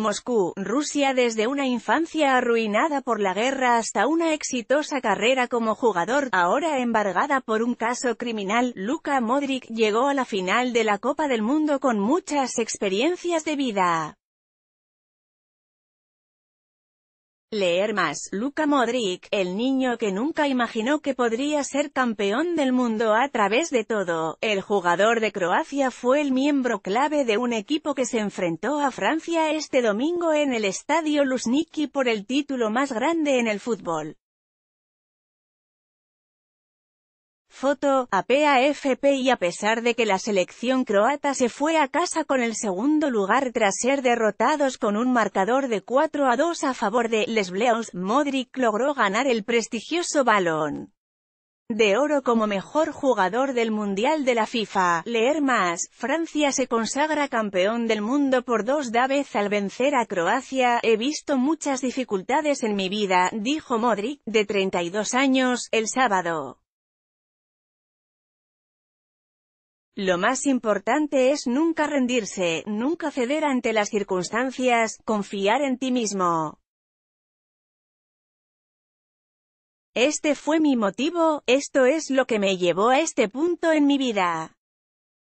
Moscú, Rusia desde una infancia arruinada por la guerra hasta una exitosa carrera como jugador, ahora embargada por un caso criminal, Luka Modric llegó a la final de la Copa del Mundo con muchas experiencias de vida. Leer más, Luca Modric, el niño que nunca imaginó que podría ser campeón del mundo a través de todo, el jugador de Croacia fue el miembro clave de un equipo que se enfrentó a Francia este domingo en el estadio Lusniki por el título más grande en el fútbol. Foto, APAFP y a pesar de que la selección croata se fue a casa con el segundo lugar tras ser derrotados con un marcador de 4 a 2 a favor de Les Bleus, Modric logró ganar el prestigioso balón de oro como mejor jugador del Mundial de la FIFA. Leer más, Francia se consagra campeón del mundo por dos da vez al vencer a Croacia, he visto muchas dificultades en mi vida, dijo Modric, de 32 años, el sábado. Lo más importante es nunca rendirse, nunca ceder ante las circunstancias, confiar en ti mismo. Este fue mi motivo, esto es lo que me llevó a este punto en mi vida.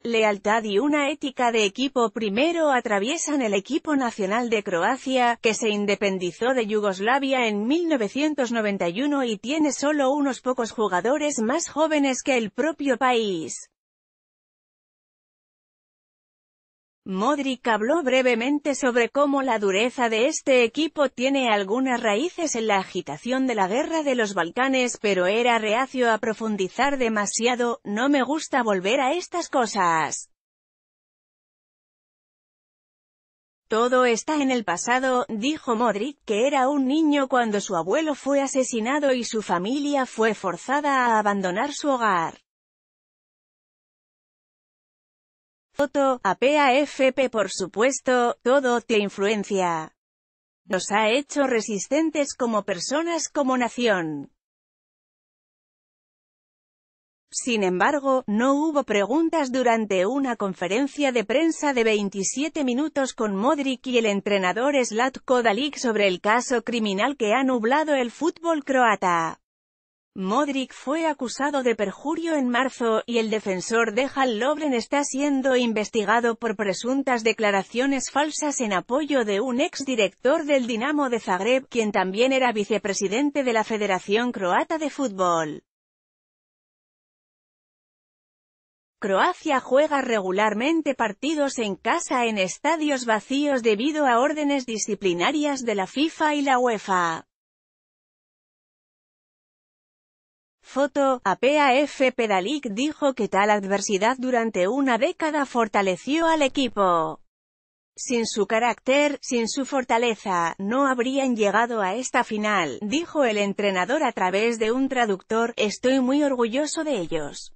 Lealtad y una ética de equipo primero atraviesan el equipo nacional de Croacia, que se independizó de Yugoslavia en 1991 y tiene solo unos pocos jugadores más jóvenes que el propio país. Modric habló brevemente sobre cómo la dureza de este equipo tiene algunas raíces en la agitación de la guerra de los Balcanes pero era reacio a profundizar demasiado, no me gusta volver a estas cosas. Todo está en el pasado, dijo Modric que era un niño cuando su abuelo fue asesinado y su familia fue forzada a abandonar su hogar. Foto APAFP por supuesto, todo te influencia. Nos ha hecho resistentes como personas, como nación. Sin embargo, no hubo preguntas durante una conferencia de prensa de 27 minutos con Modric y el entrenador Slatko Dalic sobre el caso criminal que ha nublado el fútbol croata. Modric fue acusado de perjurio en marzo, y el defensor de Hal está siendo investigado por presuntas declaraciones falsas en apoyo de un exdirector del Dinamo de Zagreb, quien también era vicepresidente de la Federación Croata de Fútbol. Croacia juega regularmente partidos en casa en estadios vacíos debido a órdenes disciplinarias de la FIFA y la UEFA. foto, APAF Pedalic dijo que tal adversidad durante una década fortaleció al equipo. Sin su carácter, sin su fortaleza, no habrían llegado a esta final, dijo el entrenador a través de un traductor, estoy muy orgulloso de ellos.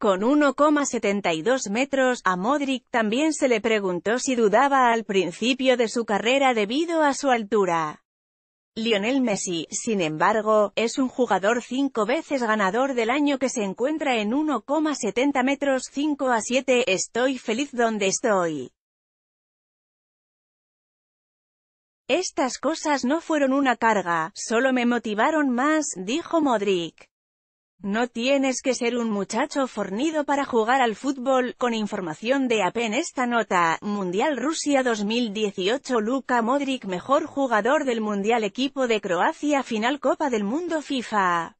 Con 1,72 metros, a Modric también se le preguntó si dudaba al principio de su carrera debido a su altura. Lionel Messi, sin embargo, es un jugador cinco veces ganador del año que se encuentra en 1,70 metros 5 a 7, estoy feliz donde estoy. Estas cosas no fueron una carga, solo me motivaron más, dijo Modric. No tienes que ser un muchacho fornido para jugar al fútbol, con información de APEN esta nota, Mundial Rusia 2018 Luka Modric mejor jugador del Mundial equipo de Croacia final Copa del Mundo FIFA